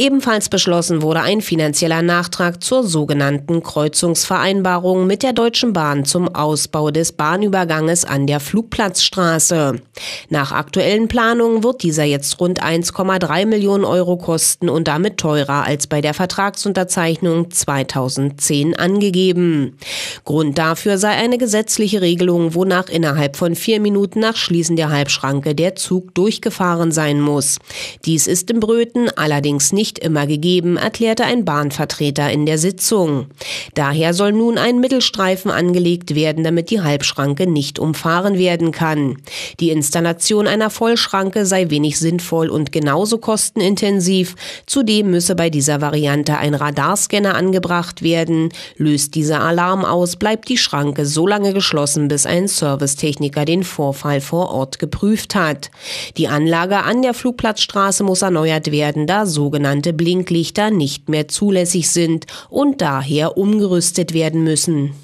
Ebenfalls beschlossen wurde ein finanzieller Nachtrag zur sogenannten Kreuzungsvereinbarung mit der Deutschen Bahn zum Ausbau des Bahnüberganges an der Flugplatzstraße. Nach aktuellen Planungen wird dieser jetzt rund 1,3 Millionen Euro kosten und damit teurer als bei der Vertragsunterzeichnung 2010 angegeben. Grund dafür sei eine gesetzliche Regelung, wonach innerhalb von vier Minuten nach Schließen der Halbschranke der Zug durchgefahren sein muss. Dies ist im Bröten allerdings nicht immer gegeben, erklärte ein Bahnvertreter in der Sitzung. Daher soll nun ein Mittelstreifen angelegt werden, damit die Halbschranke nicht umfahren werden kann. Die Installation einer Vollschranke sei wenig sinnvoll und genauso kostenintensiv. Zudem müsse bei dieser Variante ein Radarscanner angebracht werden. Löst dieser Alarm aus, Krankenhaus bleibt die Schranke so lange geschlossen, bis ein Servicetechniker den Vorfall vor Ort geprüft hat. Die Anlage an der Flugplatzstraße muss erneuert werden, da sogenannte Blinklichter nicht mehr zulässig sind und daher umgerüstet werden müssen.